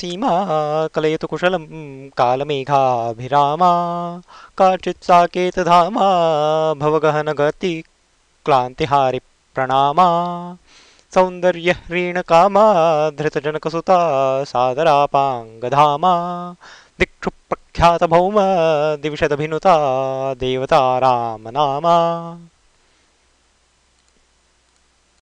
सीमा कलयतु कुशलं कालमेघाभिरामा काचित्साकेतधामा भवगहनगतिक्लान्तिहारिप्रणामा काम धृतजनकसुता सादरापाङ्गधामा दिक्षु भौम दिविशदभिनुता देवता नामा